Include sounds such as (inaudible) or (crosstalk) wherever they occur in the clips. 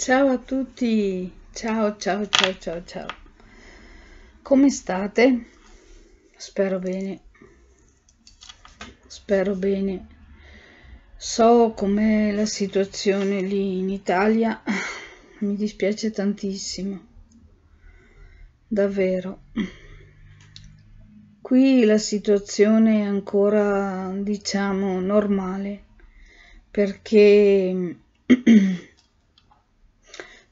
Ciao a tutti, ciao ciao ciao ciao ciao, come state? Spero bene, spero bene, so com'è la situazione lì in Italia, mi dispiace tantissimo, davvero. Qui la situazione è ancora, diciamo, normale, perché (clears throat)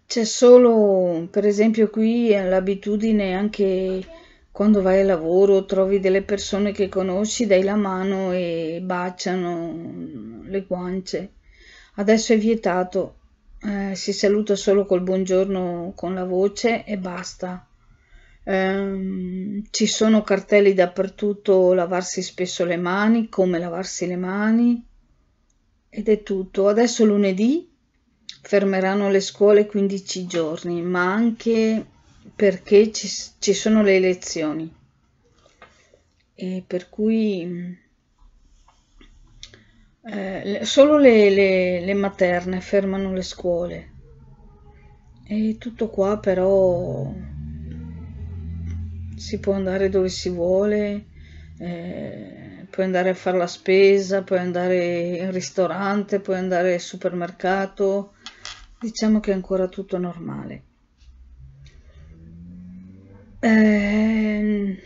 C'è solo, per esempio, qui l'abitudine anche quando vai al lavoro, trovi delle persone che conosci, dai la mano e baciano le guance. Adesso è vietato, eh, si saluta solo col buongiorno con la voce e basta. Eh, ci sono cartelli dappertutto, lavarsi spesso le mani, come lavarsi le mani ed è tutto. Adesso lunedì fermeranno le scuole 15 giorni, ma anche perché ci, ci sono le elezioni. E per cui mm, eh, solo le, le, le materne fermano le scuole. E tutto qua però si può andare dove si vuole, eh, puoi andare a fare la spesa, puoi andare in ristorante, puoi andare al supermercato, diciamo che è ancora tutto normale eh,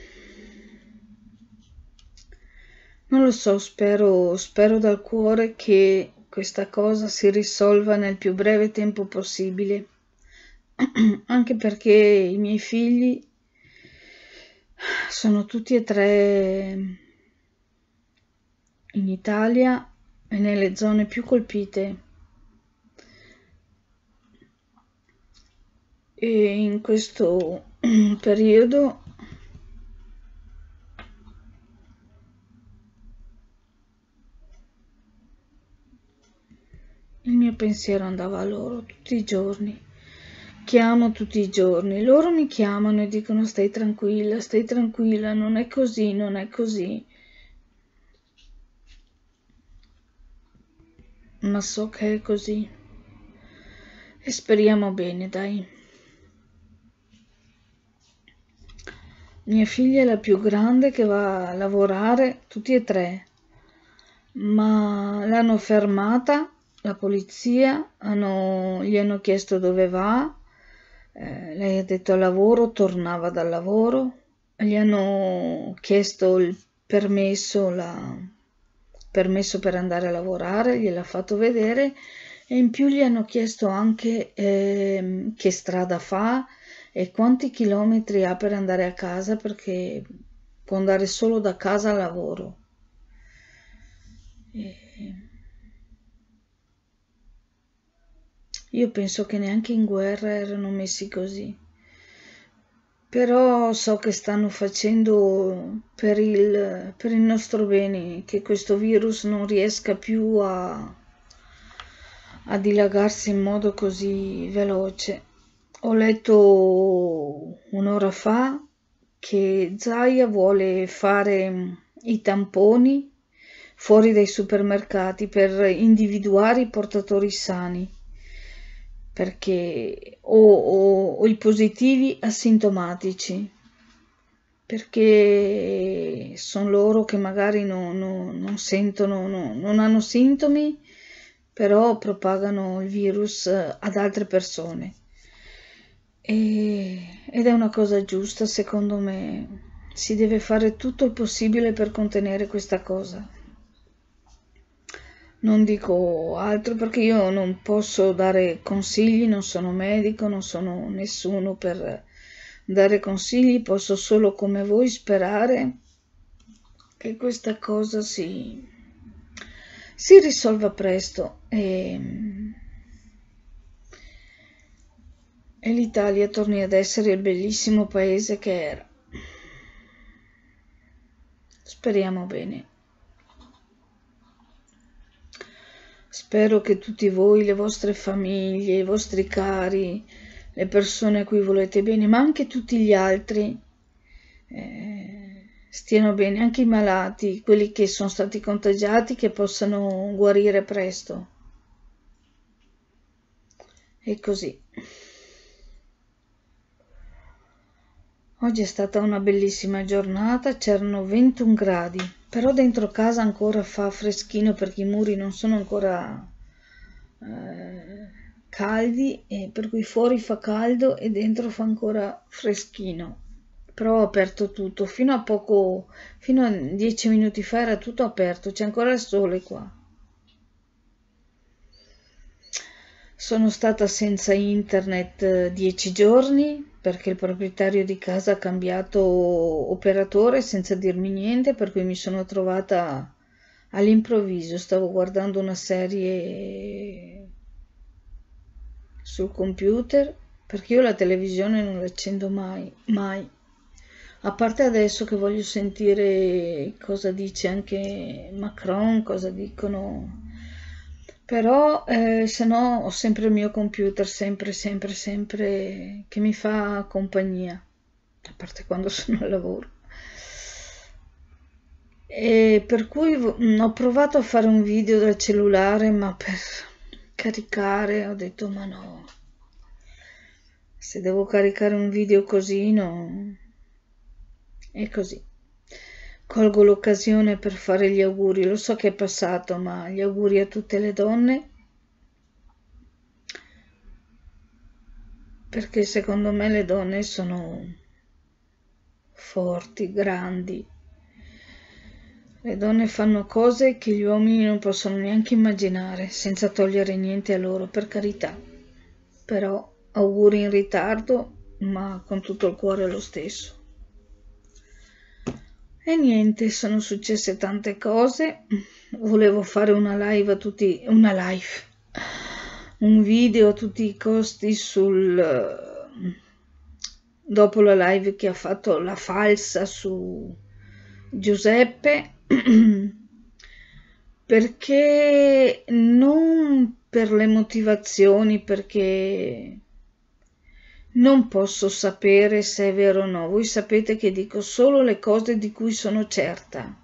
non lo so spero spero dal cuore che questa cosa si risolva nel più breve tempo possibile (clears throat) anche perché i miei figli sono tutti e tre in Italia e nelle zone più colpite e in questo (clears throat) periodo il mio pensiero andava a loro tutti i giorni. Chiamo tutti i giorni, loro mi chiamano e dicono stai tranquilla, stai tranquilla, non è così, non è così. Ma so che è così. E speriamo bene, dai. Mia figlia è la più grande che va a lavorare, tutti e tre, ma l'hanno fermata la polizia, hanno, gli hanno chiesto dove va, eh, lei ha detto al lavoro, tornava dal lavoro, gli hanno chiesto il permesso, la, permesso per andare a lavorare, gliel'ha fatto vedere e in più gli hanno chiesto anche eh, che strada fa, e quanti chilometri ha per andare a casa perché può andare solo da casa al lavoro. E io penso che neanche in guerra erano messi così. Però so che stanno facendo per il, per il nostro bene che questo virus non riesca più a, a dilagarsi in modo così veloce. Ho letto un'ora fa che Zaia vuole fare mm, i tamponi fuori dai supermercati per individuare i portatori sani perché o, o, o i positivi asintomatici perché sono loro che magari no, no, non sentono, no, non hanno sintomi, però propagano il virus eh, ad altre persone. E, ed è una cosa giusta, secondo me. Si deve fare tutto il possibile per contenere questa cosa. Non dico altro perché io non posso dare consigli, non sono medico, non sono nessuno per dare consigli, posso solo come voi sperare che questa cosa si, si risolva presto. E, ehm, e l'Italia torni ad essere il bellissimo paese che era. Speriamo bene. Spero che tutti voi, le vostre famiglie, i vostri cari, le persone a cui volete bene, ma anche tutti gli altri, eh, stiano bene, anche i malati, quelli che sono stati contagiati, che possano guarire presto. E così. Oggi è stata una bellissima giornata, c'erano 21 gradi, però dentro casa ancora fa freschino perché i muri non sono ancora eh, caldi e per cui fuori fa caldo e dentro fa ancora freschino. Però ho aperto tutto, fino a poco, fino a 10 minuti fa era tutto aperto, c'è ancora il sole qua. Sono stata senza internet 10 eh, giorni, perché il proprietario di casa ha cambiato operatore senza dirmi niente, per cui mi sono trovata all'improvviso, stavo guardando una serie sul computer, perché io la televisione non l'accendo mai, mai. A parte adesso che voglio sentire cosa dice anche Macron, cosa dicono però eh, se no ho sempre il mio computer, sempre, sempre, sempre che mi fa compagnia, a parte quando (laughs) sono al lavoro. E per cui mm, ho provato a fare un video dal cellulare, ma per caricare ho detto ma no, se devo caricare un video così no, è così. Colgo l'occasione per fare gli auguri, lo so che è passato, ma gli auguri a tutte le donne perché secondo me le donne sono forti, grandi. Le donne fanno cose che gli uomini non possono neanche immaginare, senza togliere niente a loro, per carità. Però auguri in ritardo, ma con tutto il cuore lo stesso. E niente, sono successe tante cose. Volevo fare una live a tutti una live un video a tutti i costi sul eh, dopo la live che ha fatto la falsa su Giuseppe (clears throat) perché non per le motivazioni perché non posso sapere se è vero o no, voi sapete che dico solo le cose di cui sono certa.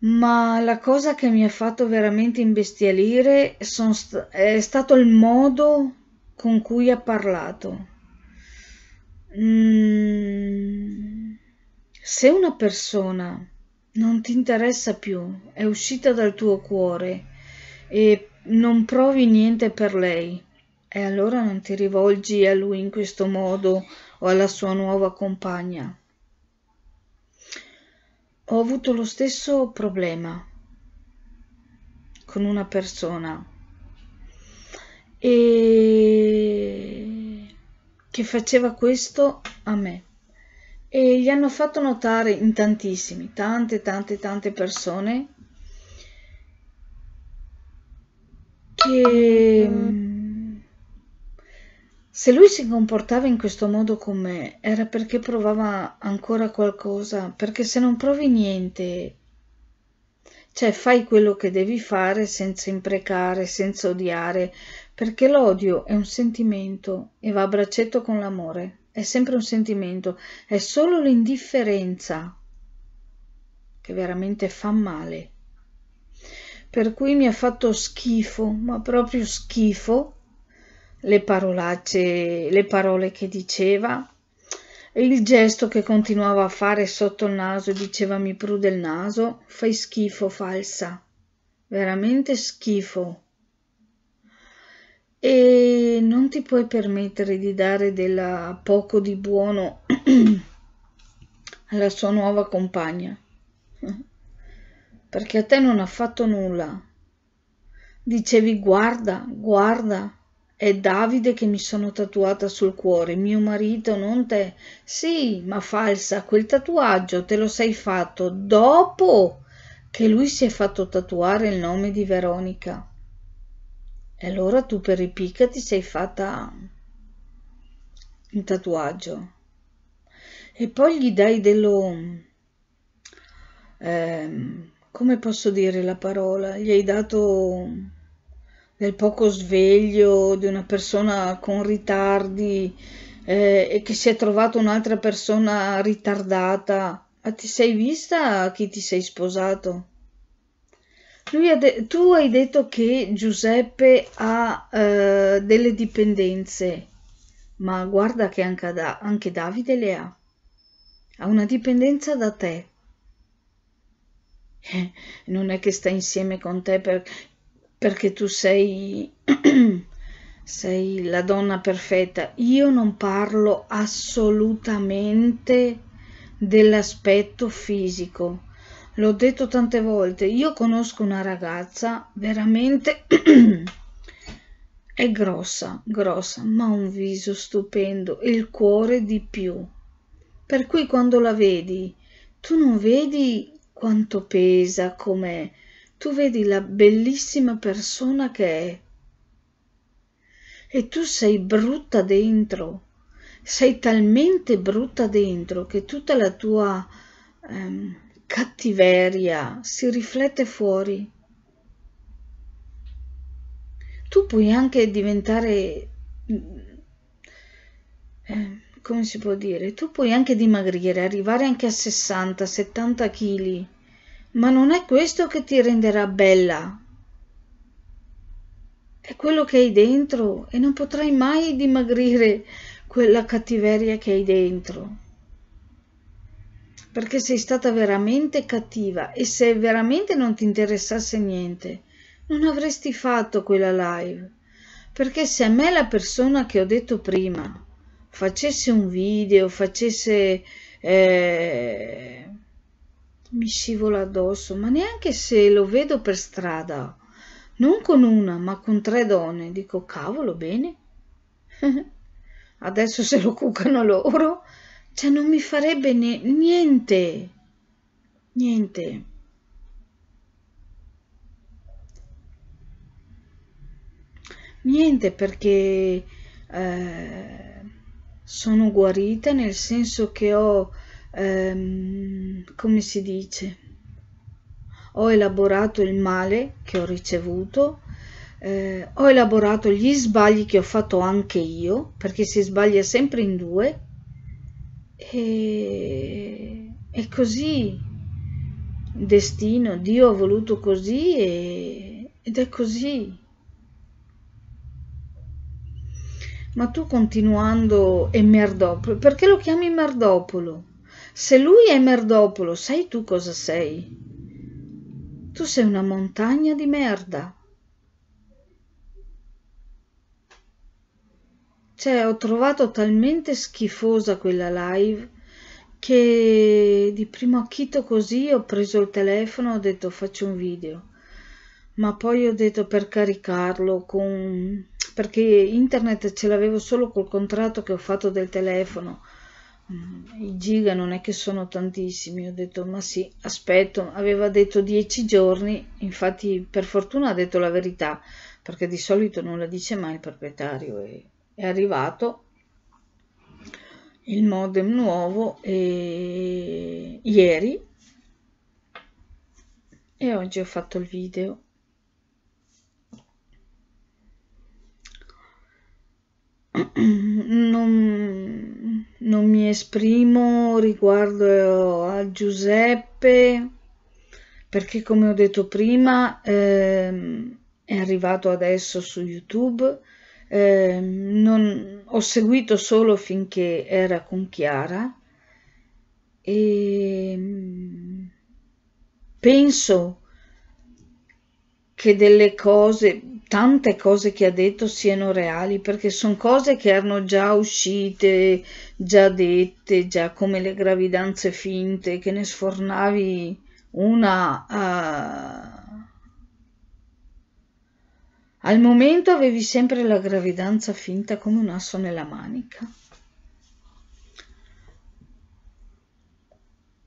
Ma la cosa che mi ha fatto veramente imbestialire st è stato il modo con cui ha parlato. Mm, se una persona non ti interessa più, è uscita dal tuo cuore e non provi niente per lei, e allora non ti rivolgi a lui in questo modo o alla sua nuova compagna. Ho avuto lo stesso problema con una persona e che faceva questo a me e gli hanno fatto notare in tantissimi, tante, tante, tante persone che mm, se lui si comportava in questo modo con me era perché provava ancora qualcosa, perché se non provi niente, cioè fai quello che devi fare senza imprecare, senza odiare, perché l'odio è un sentimento e va a braccetto con l'amore, è sempre un sentimento, è solo l'indifferenza che veramente fa male. Per cui mi ha fatto schifo, ma proprio schifo, le parolacce, le parole che diceva, il gesto che continuava a fare sotto il naso e diceva mi prude il naso, fai schifo falsa, veramente schifo. E non ti puoi permettere di dare della poco di buono (clears throat) alla sua nuova compagna, perché a te non ha fatto nulla. Dicevi guarda, guarda, è Davide che mi sono tatuata sul cuore, mio marito, non te. Sì, ma falsa, quel tatuaggio te lo sei fatto dopo che lui si è fatto tatuare il nome di Veronica. E allora tu per ripicca ti sei fatta un tatuaggio. E poi gli dai dello... Eh, come posso dire la parola? Gli hai dato del poco sveglio, di una persona con ritardi eh, e che si è trovata un'altra persona ritardata. Ma ti sei vista chi ti sei sposato? Lui Ha de- tu hai detto che Giuseppe ha eh, delle dipendenze, ma guarda che anche, da- anche Davide le ha. Ha una dipendenza da te eh, non è che sta insieme con te per, perché tu sei, (clears throat) sei la donna perfetta. Io non parlo assolutamente dell'aspetto fisico. L'ho detto tante volte, io conosco una ragazza veramente (clears throat) è grossa, grossa, ma un viso stupendo e il cuore di più. Per cui quando la vedi, tu non vedi quanto pesa, com'è, tu vedi la bellissima persona che è. E tu sei brutta dentro, sei talmente brutta dentro che tutta la tua ehm, cattiveria si riflette fuori. Tu puoi anche diventare, eh, come si può dire, tu puoi anche dimagrire, arrivare anche a 60-70 kg ma non è questo che ti renderà bella. È quello che hai dentro e non potrai mai dimagrire quella cattiveria che hai dentro. Perché sei stata veramente cattiva e se veramente non ti interessasse niente, non avresti fatto quella live. Perché se a me la persona che ho detto prima facesse un video, facesse eh, mi scivola addosso, ma neanche se lo vedo per strada. Non con una, ma con tre donne. Dico, cavolo, bene. (laughs) Adesso se lo cucano loro, cioè non mi farebbe ne- niente. Niente. Niente perché eh, sono guarita nel senso che ho ehm, come si dice, ho elaborato il male che ho ricevuto, eh, ho elaborato gli sbagli che ho fatto anche io, perché si sbaglia sempre in due, e, e così destino, Dio ha voluto così e, ed è così. Ma tu continuando è Merdopolo, perché lo chiami Merdopolo? Se lui è Merdopolo, sai tu cosa sei? Tu sei una montagna di merda. Cioè, ho trovato talmente schifosa quella live che di primo acchito così ho preso il telefono e ho detto faccio un video. Ma poi ho detto per caricarlo con... perché internet ce l'avevo solo col contratto che ho fatto del telefono i giga non è che sono tantissimi, ho detto ma sì, aspetto, aveva detto 10 giorni, infatti per fortuna ha detto la verità, perché di solito non la dice mai il proprietario, e è arrivato il modem nuovo e... ieri e oggi ho fatto il video non, non mi esprimo riguardo eh, a Giuseppe perché come ho detto prima ehm, è arrivato adesso su YouTube eh, non, ho seguito solo finché era con Chiara e ehm, penso che delle cose tante cose che ha detto siano reali perché sono cose che erano già uscite, già dette, già come le gravidanze finte che ne sfornavi una a... Eh. al momento avevi sempre la gravidanza finta come un asso nella manica.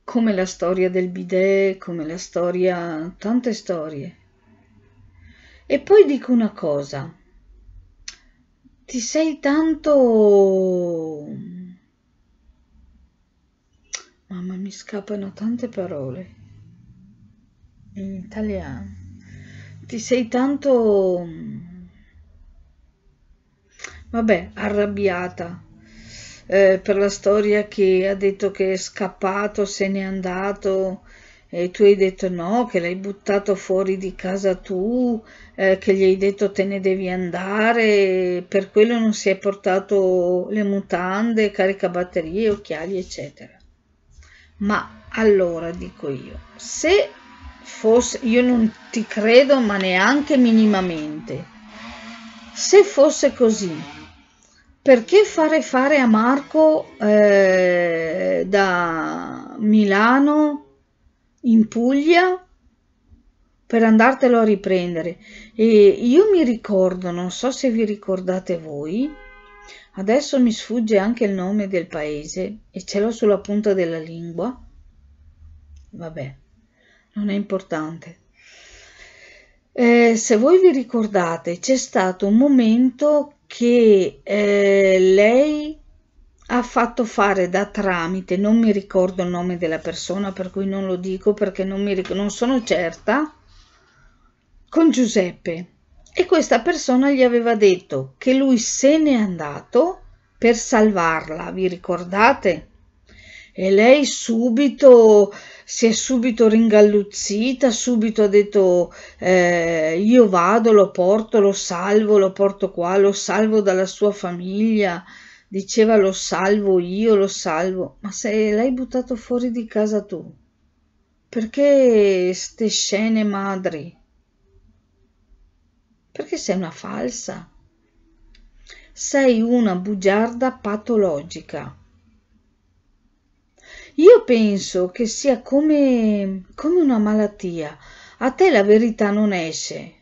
Come la storia del bidet, come la storia, tante storie e poi dico una cosa, ti sei tanto... Mamma, mi scappano tante parole in italiano. Ti sei tanto... Vabbè, arrabbiata eh, per la storia che ha detto che è scappato, se n'è andato e tu hai detto no, che l'hai buttato fuori di casa tu, eh, che gli hai detto te ne devi andare, per quello non si è portato le mutande, carica batterie, occhiali, eccetera. Ma allora dico io, se fosse, io non ti credo, ma neanche minimamente, se fosse così, perché fare fare a Marco eh, da Milano? in Puglia per andartelo a riprendere. E io mi ricordo, non so se vi ricordate voi, adesso mi sfugge anche il nome del paese e ce l'ho sulla punta della lingua. Vabbè, non è importante. Eh, se voi vi ricordate, c'è stato un momento che eh, lei ha fatto fare da tramite, non mi ricordo il nome della persona per cui non lo dico perché non, mi, non sono certa, con Giuseppe e questa persona gli aveva detto che lui se n'è andato per salvarla, vi ricordate? E lei subito si è subito ringalluzzita, subito ha detto eh, io vado, lo porto, lo salvo, lo porto qua, lo salvo dalla sua famiglia, Diceva lo salvo, io lo salvo, ma se l'hai buttato fuori di casa tu, perché ste scene madri? Perché sei una falsa? Sei una bugiarda patologica. Io penso che sia come, come una malattia. A te la verità non esce.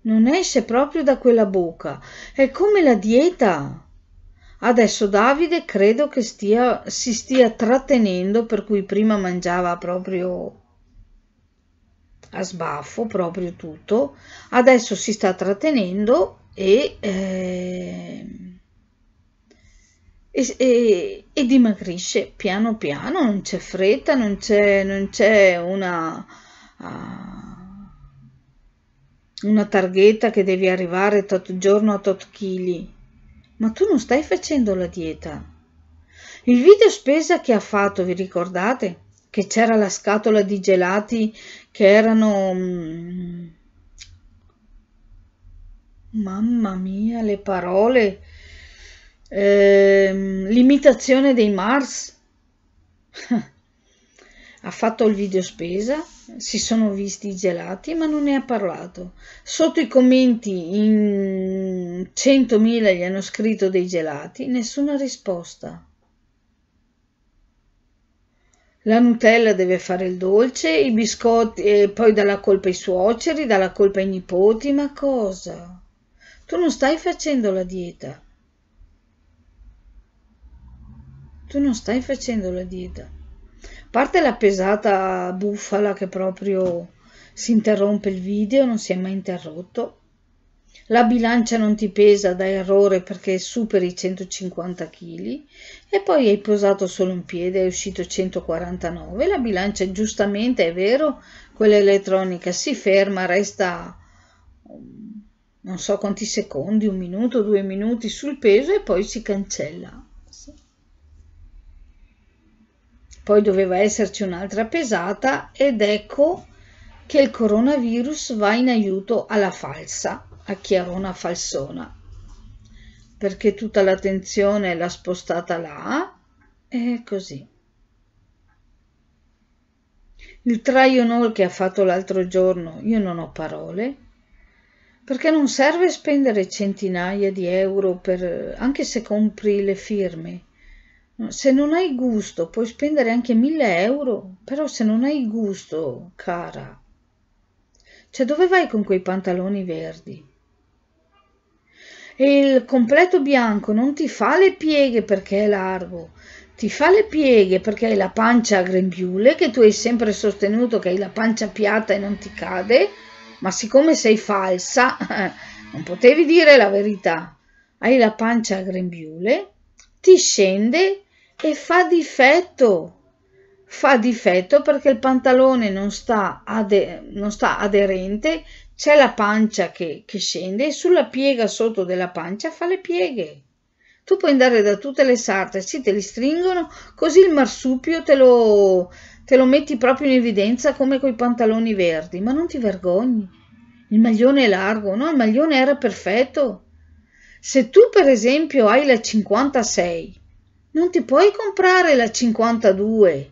Non esce proprio da quella bocca. È come la dieta. Adesso Davide credo che stia, si stia trattenendo, per cui prima mangiava proprio a sbaffo, proprio tutto, adesso si sta trattenendo e, eh, e, e, e, dimagrisce piano piano, non c'è fretta, non c'è, non c'è una... Uh, una targhetta che devi arrivare tot giorno a tot chili ma tu non stai facendo la dieta. Il video spesa che ha fatto, vi ricordate? Che c'era la scatola di gelati che erano... Mm, mamma mia, le parole. Eh, l'imitazione dei Mars. (laughs) Ha fatto il video spesa, si sono visti i gelati, ma non ne ha parlato. Sotto i commenti in 100.000 gli hanno scritto dei gelati, nessuna risposta. La Nutella deve fare il dolce, i biscotti, e poi dà la colpa ai suoceri, dà la colpa ai nipoti, ma cosa? Tu non stai facendo la dieta. Tu non stai facendo la dieta parte la pesata bufala che proprio si interrompe il video, non si è mai interrotto. La bilancia non ti pesa da errore perché superi i 150 kg e poi hai posato solo un piede, è uscito 149. La bilancia giustamente è vero, quella elettronica si ferma, resta non so quanti secondi, un minuto, due minuti sul peso e poi si cancella. Poi doveva esserci un'altra pesata ed ecco che il coronavirus va in aiuto alla falsa, a Chiarona Falsona, perché tutta l'attenzione l'ha spostata là e così. Il try and all che ha fatto l'altro giorno, io non ho parole, perché non serve spendere centinaia di euro per, anche se compri le firme se non hai gusto, puoi spendere anche mille euro, però se non hai gusto, cara, cioè dove vai con quei pantaloni verdi? E il completo bianco non ti fa le pieghe perché è largo, ti fa le pieghe perché hai la pancia a grembiule, che tu hai sempre sostenuto che hai la pancia piatta e non ti cade, ma siccome sei falsa, (laughs) non potevi dire la verità, hai la pancia a grembiule, ti scende e fa difetto. Fa difetto perché il pantalone non sta, ade- non sta aderente, c'è la pancia che, che scende e sulla piega sotto della pancia fa le pieghe. Tu puoi andare da tutte le sarte, si te li stringono, così il marsupio te lo, te lo metti proprio in evidenza come coi pantaloni verdi, ma non ti vergogni. Il maglione è largo, no? Il maglione era perfetto. Se tu, per esempio, hai la 56 non ti puoi comprare la 52.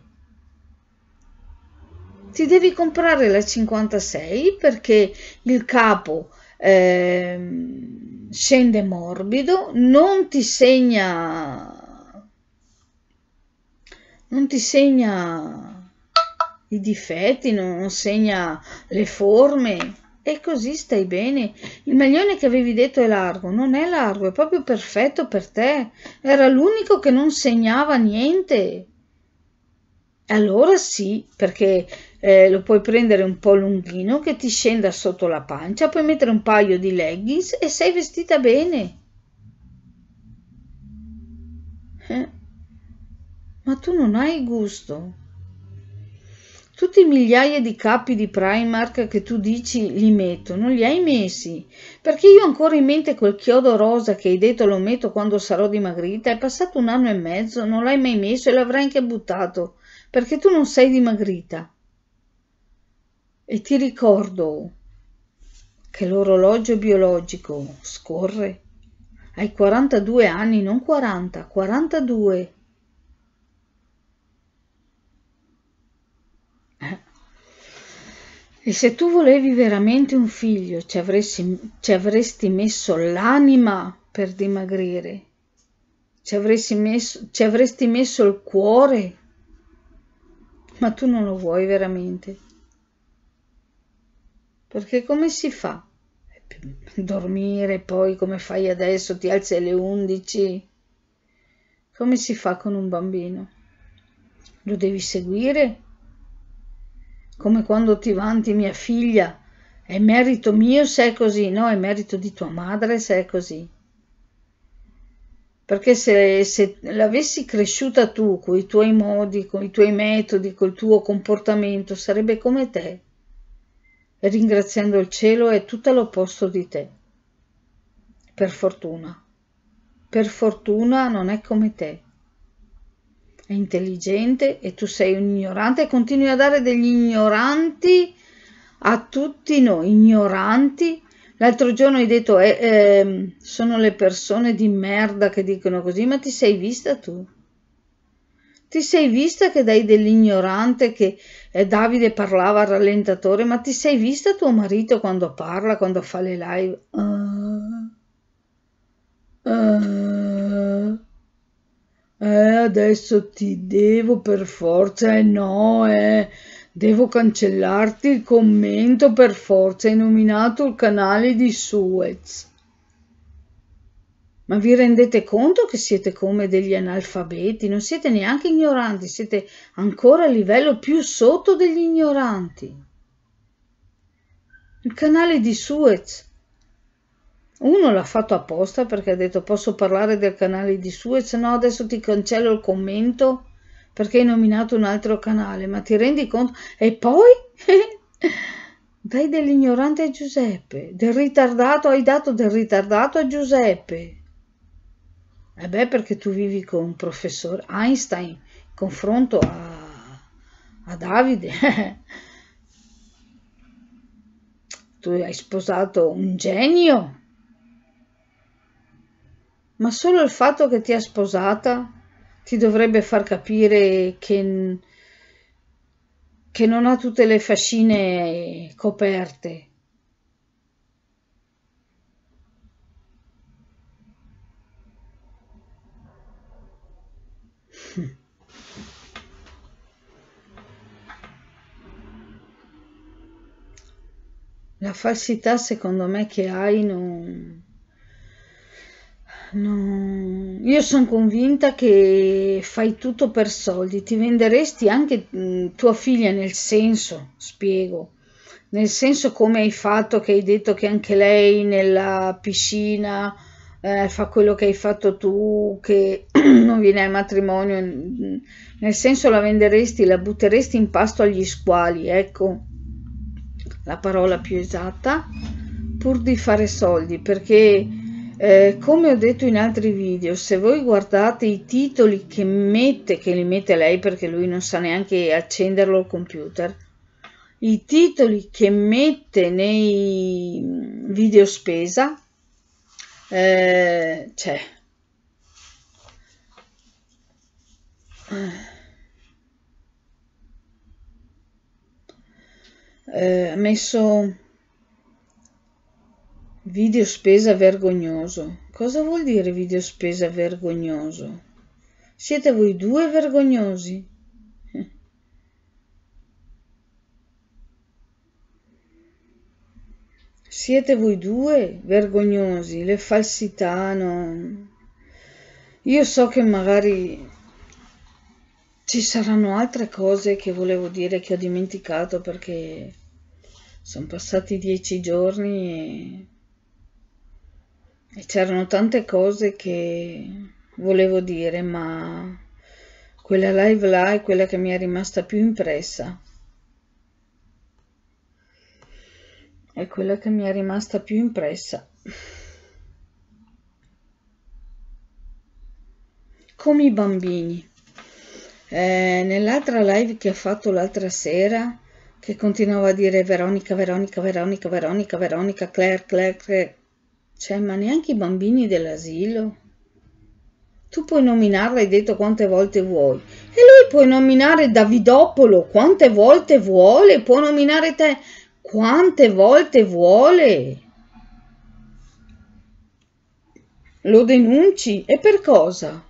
Ti devi comprare la 56 perché il capo eh, scende morbido, non ti segna non ti segna i difetti, non segna le forme. E così stai bene. Il maglione che avevi detto è largo, non è largo, è proprio perfetto per te. Era l'unico che non segnava niente. Allora sì, perché eh, lo puoi prendere un po' lunghino che ti scenda sotto la pancia, puoi mettere un paio di leggings e sei vestita bene. Eh, ma tu non hai gusto. Tutti i migliaia di capi di Primark che tu dici li metto, non li hai messi, perché io ancora in mente quel chiodo rosa che hai detto lo metto quando sarò dimagrita, è passato un anno e mezzo, non l'hai mai messo e l'avrai anche buttato, perché tu non sei dimagrita. E ti ricordo che l'orologio biologico scorre. Hai 42 anni, non 40, 42. E se tu volevi veramente un figlio, ci, avresti, ci avresti messo l'anima per dimagrire, ci avresti, messo, ci avresti messo il cuore, ma tu non lo vuoi veramente. Perché come si fa? Dormire poi come fai adesso, ti alzi alle 11. Come si fa con un bambino? Lo devi seguire come quando ti vanti mia figlia, è merito mio se è così, no, è merito di tua madre se è così. Perché se, se l'avessi cresciuta tu, con i tuoi modi, con i tuoi metodi, col tuo comportamento, sarebbe come te. E ringraziando il cielo è tutto l'opposto di te. Per fortuna. Per fortuna non è come te è intelligente e tu sei un ignorante e continui a dare degli ignoranti a tutti noi, ignoranti. L'altro giorno hai detto, eh, eh, sono le persone di merda che dicono così, ma ti sei vista tu? Ti sei vista che dai dell'ignorante che eh, Davide parlava al rallentatore, ma ti sei vista tuo marito quando parla, quando fa le live? Uh, uh eh, adesso ti devo per forza, eh no, eh, devo cancellarti il commento per forza, hai nominato il canale di Suez. Ma vi rendete conto che siete come degli analfabeti? Non siete neanche ignoranti, siete ancora a livello più sotto degli ignoranti. Il canale di Suez uno l'ha fatto apposta perché ha detto posso parlare del canale di Suez, no adesso ti cancello il commento perché hai nominato un altro canale, ma ti rendi conto? E poi? Dai (laughs) dell'ignorante a Giuseppe, del ritardato hai dato del ritardato a Giuseppe. E eh beh perché tu vivi con un professore Einstein, confronto a, a Davide. (laughs) tu hai sposato un genio ma solo il fatto che ti ha sposata ti dovrebbe far capire che, che non ha tutte le fascine coperte. (laughs) La falsità secondo me che hai non, No. Io sono convinta che fai tutto per soldi, ti venderesti anche mm, tua figlia nel senso, spiego, nel senso come hai fatto che hai detto che anche lei nella piscina eh, fa quello che hai fatto tu, che (clears throat) non viene al matrimonio, nel senso la venderesti, la butteresti in pasto agli squali, ecco la parola più esatta, pur di fare soldi, perché eh, come ho detto in altri video, se voi guardate i titoli che mette, che li mette lei perché lui non sa neanche accenderlo al computer, i titoli che mette nei video spesa, eh, c'è. Eh, messo Video spesa vergognoso. Cosa vuol dire video spesa vergognoso? Siete voi due vergognosi? Siete voi due vergognosi, le falsità, no? Io so che magari ci saranno altre cose che volevo dire che ho dimenticato perché sono passati dieci giorni e e c'erano tante cose che volevo dire, ma quella live là è quella che mi è rimasta più impressa. È quella che mi è rimasta più impressa. Come i bambini. Eh, nell'altra live che ho fatto l'altra sera, che continuava a dire Veronica, Veronica, Veronica, Veronica, Veronica, Claire, Claire, Claire, cioè, ma neanche i bambini dell'asilo? Tu puoi nominarla, hai detto quante volte vuoi. E lui può nominare Davidopolo quante volte vuole, può nominare te quante volte vuole. Lo denunci e per cosa?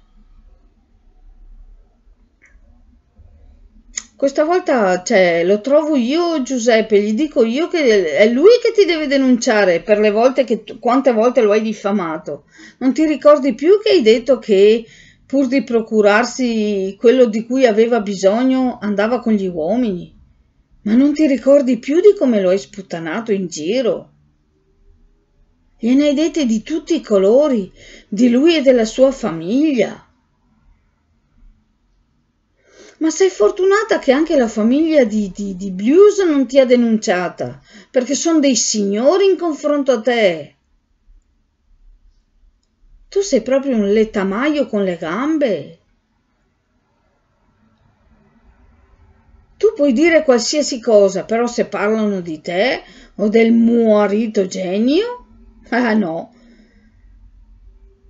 questa volta cioè, lo trovo io Giuseppe, gli dico io che è lui che ti deve denunciare per le volte che quante volte lo hai diffamato. Non ti ricordi più che hai detto che pur di procurarsi quello di cui aveva bisogno andava con gli uomini? Ma non ti ricordi più di come lo hai sputtanato in giro? Gliene hai dette di tutti i colori, di lui e della sua famiglia. Ma sei fortunata che anche la famiglia di, di, di Blues non ti ha denunciata, perché sono dei signori in confronto a te. Tu sei proprio un letamaio con le gambe. Tu puoi dire qualsiasi cosa, però se parlano di te o del muorito genio, (laughs) ah no,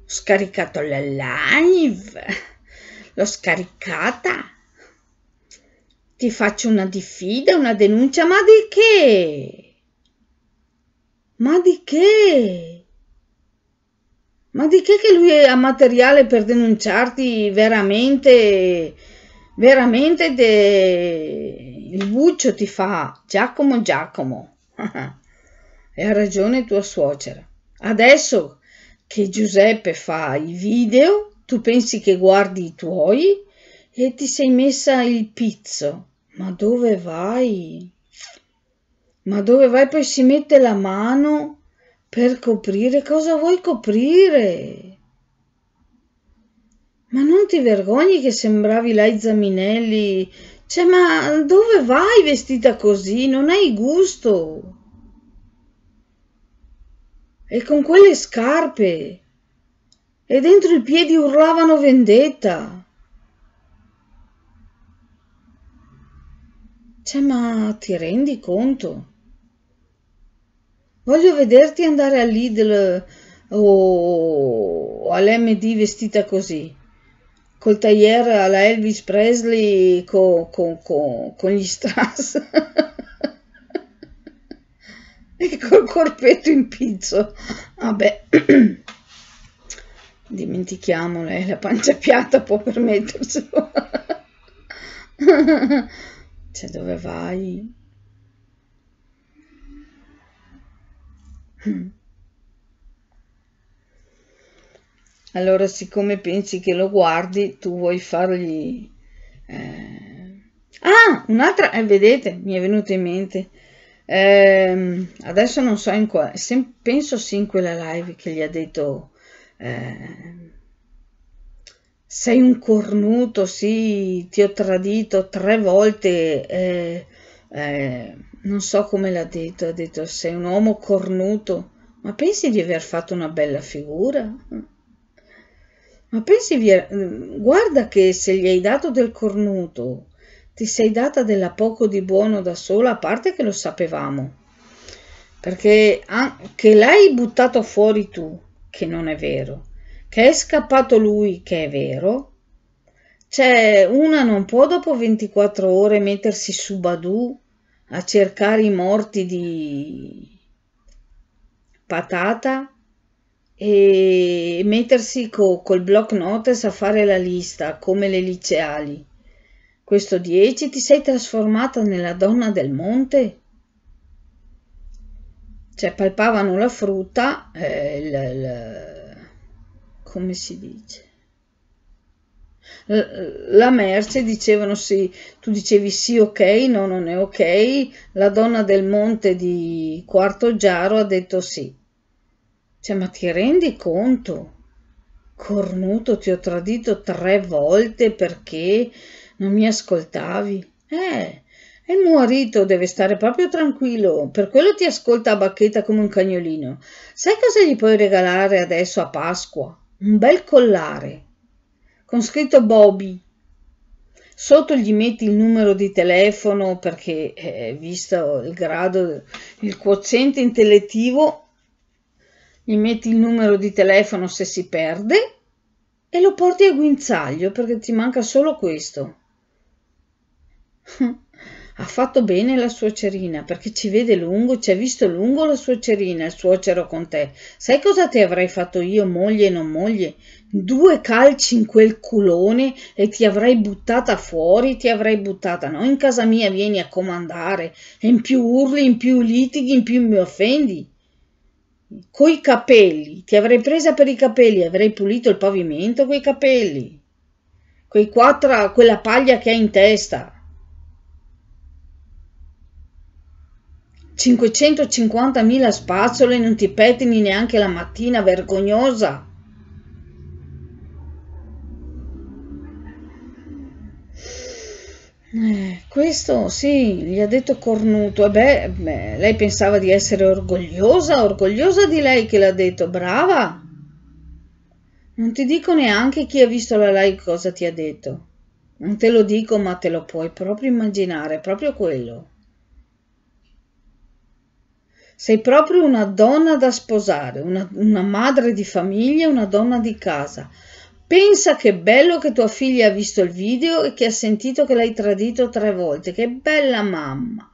scaricato la live, l'ho scaricata ti faccio una diffida, una denuncia, ma di che? Ma di che? Ma di che che lui ha materiale per denunciarti veramente, veramente de... il buccio ti fa Giacomo Giacomo. (laughs) e ha ragione tua suocera. Adesso che Giuseppe fa i video, tu pensi che guardi i tuoi e ti sei messa il pizzo ma dove vai? Ma dove vai? Poi si mette la mano per coprire. Cosa vuoi coprire? Ma non ti vergogni che sembravi Lai Zaminelli. Cioè, ma dove vai vestita così? Non hai gusto. E con quelle scarpe. E dentro i piedi urlavano vendetta. Cioè, ma ti rendi conto? Voglio vederti andare all'Idl o all'MD vestita così, col tagliere alla Elvis Presley con, con, con, con gli strass (laughs) e col corpetto in pizzo. Vabbè, (coughs) dimentichiamole, la pancia piatta può permetterselo. (laughs) cioè dove vai? Allora, siccome pensi che lo guardi, tu vuoi fargli... Eh... Ah, un'altra, eh, vedete, mi è venuto in mente. Eh, adesso non so in quale, penso sì in quella live che gli ha detto... Eh sei un cornuto, sì, ti ho tradito tre volte, eh, eh, non so come l'ha detto, ha detto sei un uomo cornuto, ma pensi di aver fatto una bella figura? Ma pensi, mm, guarda che se gli hai dato del cornuto, ti sei data della poco di buono da sola, a parte che lo sapevamo, perché anche l'hai buttato fuori tu, che non è vero che è scappato lui, che è vero. Cioè, una non può dopo 24 ore mettersi su Badu a cercare i morti di patata e mettersi co, col block notes a fare la lista come le liceali. Questo 10 ti sei trasformata nella donna del monte? Cioè palpavano la frutta, eh, l, l, come si dice? Eh, eh, la merce dicevano sì, tu dicevi sì, ok, no, non è ok. La donna del monte di Quarto Giaro ha detto sì. Cioè, ma ti rendi conto? Cornuto, ti ho tradito tre volte perché non mi ascoltavi. Eh, e il marito deve stare proprio tranquillo, per quello ti ascolta a bacchetta come un cagnolino. Sai cosa gli puoi regalare adesso a Pasqua? un bel collare con scritto Bobby. Sotto gli metti il numero di telefono perché, eh, visto il grado, il quoziente intellettivo, gli metti il numero di telefono se si perde e lo porti a guinzaglio perché ti manca solo questo. (laughs) Ha fatto bene la suocerina perché ci vede lungo, ci ha visto lungo la suocerina, il suocero con te. Sai cosa ti avrei fatto io, moglie e non moglie? Due calci in quel culone e ti avrei buttata fuori, ti avrei buttata. No, in casa mia vieni a comandare e in più urli, in più litighi, in più mi offendi coi capelli, ti avrei presa per i capelli, avrei pulito il pavimento coi capelli, quei quattro, quella paglia che hai in testa. 550.000 spazzole non ti pettini neanche la mattina, vergognosa! Eh, questo sì, gli ha detto Cornuto. E eh, beh, beh, lei pensava di essere orgogliosa, orgogliosa di lei che l'ha detto, brava! Non ti dico neanche chi ha visto la live cosa ti ha detto. Non te lo dico, ma te lo puoi proprio immaginare, proprio quello. Sei proprio una donna da sposare, una, una madre di famiglia, una donna di casa. Pensa che bello che tua figlia ha visto il video e che ha sentito che l'hai tradito tre volte. Che bella mamma.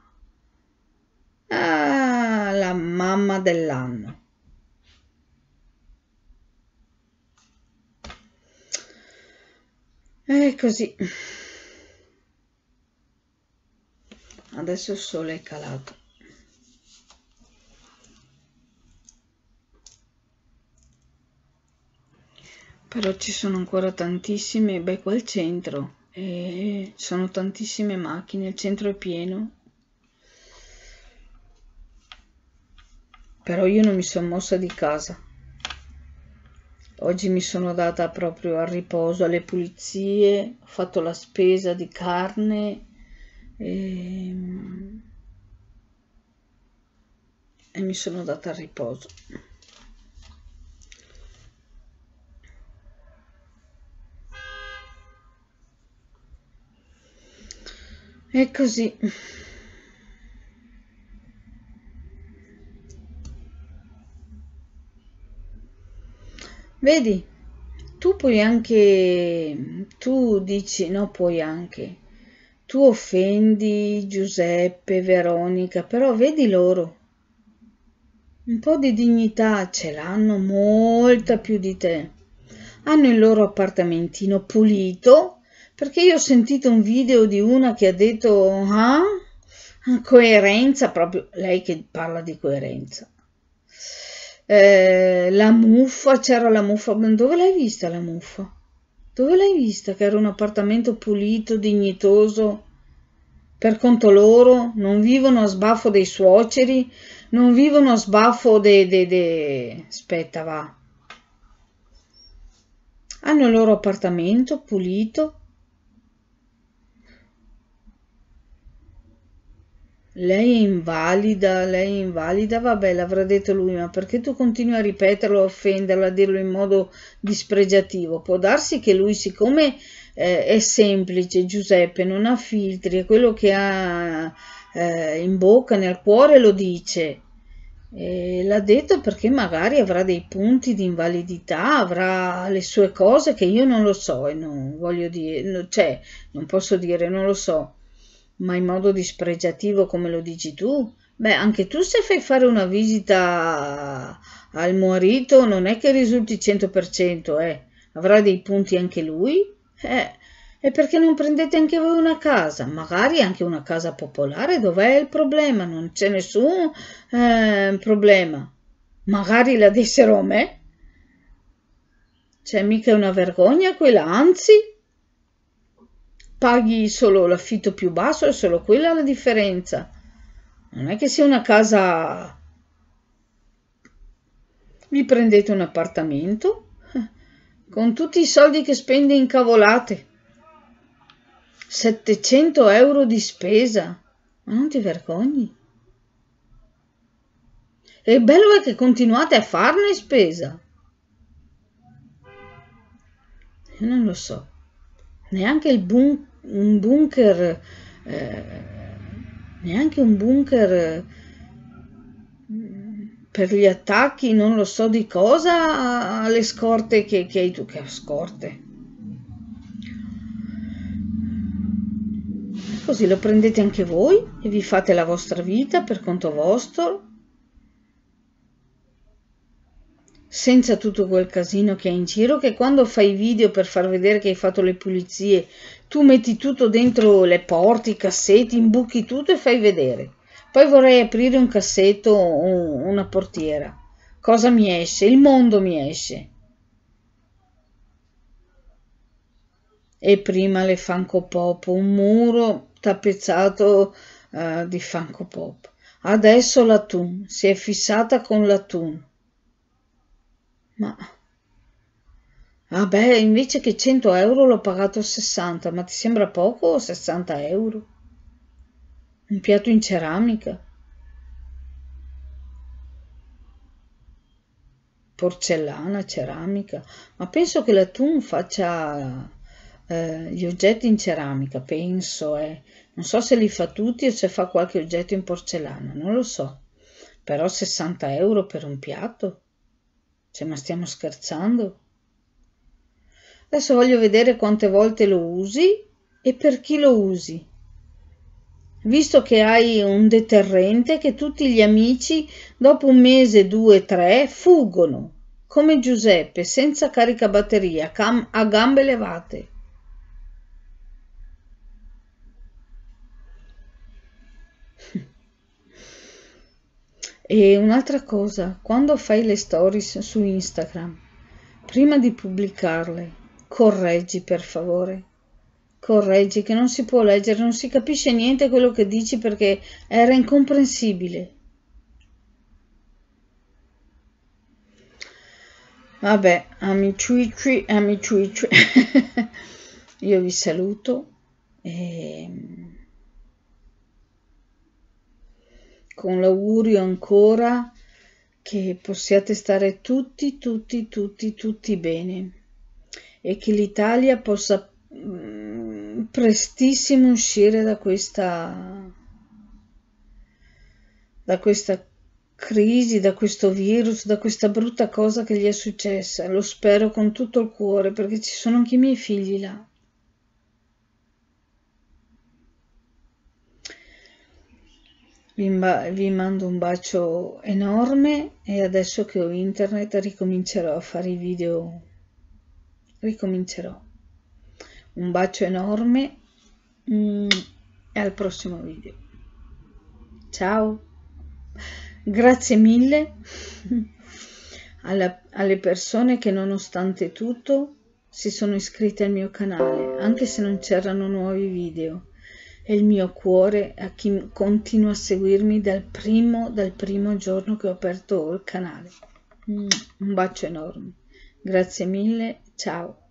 Ah, la mamma dell'anno. E così. Adesso il sole è calato. però ci sono ancora tantissime beh qua al centro e sono tantissime macchine il centro è pieno però io non mi sono mossa di casa oggi mi sono data proprio al riposo alle pulizie ho fatto la spesa di carne e, ehm, e mi sono data al riposo E così. Vedi, tu puoi anche, tu dici, no, puoi anche, tu offendi Giuseppe, Veronica, però vedi loro. Un po' di dignità ce l'hanno molta più di te. Hanno il loro appartamentino pulito, perché io ho sentito un video di una che ha detto ah, ah, coerenza, proprio lei che parla di coerenza. Eh, la muffa, c'era la muffa, dove l'hai vista la muffa? Dove l'hai vista che era un appartamento pulito, dignitoso? per conto loro, non vivono a sbaffo dei suoceri, non vivono a sbaffo dei... De, de... aspetta va, hanno il loro appartamento pulito, Lei è invalida, lei è invalida, vabbè, l'avrà detto lui, ma perché tu continui a ripeterlo, a offenderlo, a dirlo in modo dispregiativo? Può darsi che lui, siccome eh, è semplice, Giuseppe, non ha filtri, è quello che ha eh, in bocca, nel cuore lo dice. E l'ha detto perché magari avrà dei punti di invalidità, avrà le sue cose che io non lo so e non voglio dire, cioè, non posso dire, non lo so. Ma in modo dispregiativo come lo dici tu? Beh, anche tu se fai fare una visita al marito non è che risulti 100%, eh. Avrà dei punti anche lui? Eh, e perché non prendete anche voi una casa? Magari anche una casa popolare, dov'è il problema? Non c'è nessun eh, problema. Magari la dessero a me? C'è mica una vergogna quella, anzi paghi solo l'affitto più basso e solo quella la differenza. Non è che sia una casa... Vi prendete un appartamento (laughs) con tutti i soldi che spende in cavolate. 700 euro di spesa. Ma non ti vergogni? E bello è che continuate a farne spesa. Io non lo so neanche il bun un bunker, eh, neanche un bunker mm, per gli attacchi, non lo so di cosa, alle scorte che, che hai tu, che scorte. Così lo prendete anche voi e vi fate la vostra vita per conto vostro senza tutto quel casino che hai in giro, che quando fai video per far vedere che hai fatto le pulizie, tu metti tutto dentro le porte, i cassetti, imbuchi tutto e fai vedere. Poi vorrei aprire un cassetto o una portiera. Cosa mi esce? Il mondo mi esce. E prima le Funko Pop, un muro tappezzato uh, di Funko Pop. Adesso la Toon, si è fissata con la Toon ma... Vabbè, ah invece che 100 euro l'ho pagato 60, ma ti sembra poco 60 euro? Un piatto in ceramica? Porcellana, ceramica, ma penso che la Thun faccia eh, gli oggetti in ceramica, penso, eh. non so se li fa tutti o se fa qualche oggetto in porcellana, non lo so, però 60 euro per un piatto? Cioè, ma stiamo scherzando? Adesso voglio vedere quante volte lo usi e per chi lo usi. Visto che hai un deterrente che tutti gli amici dopo un mese, due, tre fuggono, come Giuseppe, senza caricabatteria, a gambe levate. E un'altra cosa, quando fai le stories su Instagram, prima di pubblicarle, correggi per favore. Correggi che non si può leggere, non si capisce niente quello che dici perché era incomprensibile. Vabbè, amici, amici, (laughs) io vi saluto e con l'augurio ancora che possiate stare tutti, tutti, tutti, tutti bene e che l'Italia possa mm, prestissimo uscire da questa, da questa crisi, da questo virus, da questa brutta cosa che gli è successa. Lo spero con tutto il cuore perché ci sono anche i miei figli là. vi, vi mando un bacio enorme e adesso che ho internet ricomincerò a fare i video. Ricomincerò. Un bacio enorme mm, e al prossimo video. Ciao. Grazie mille (laughs) alla, alle persone che nonostante tutto si sono iscritte al mio canale, anche se non c'erano nuovi video e il mio cuore a chi continua a seguirmi dal primo, dal primo giorno che ho aperto il canale. Mm, un bacio enorme. Grazie mille, ciao.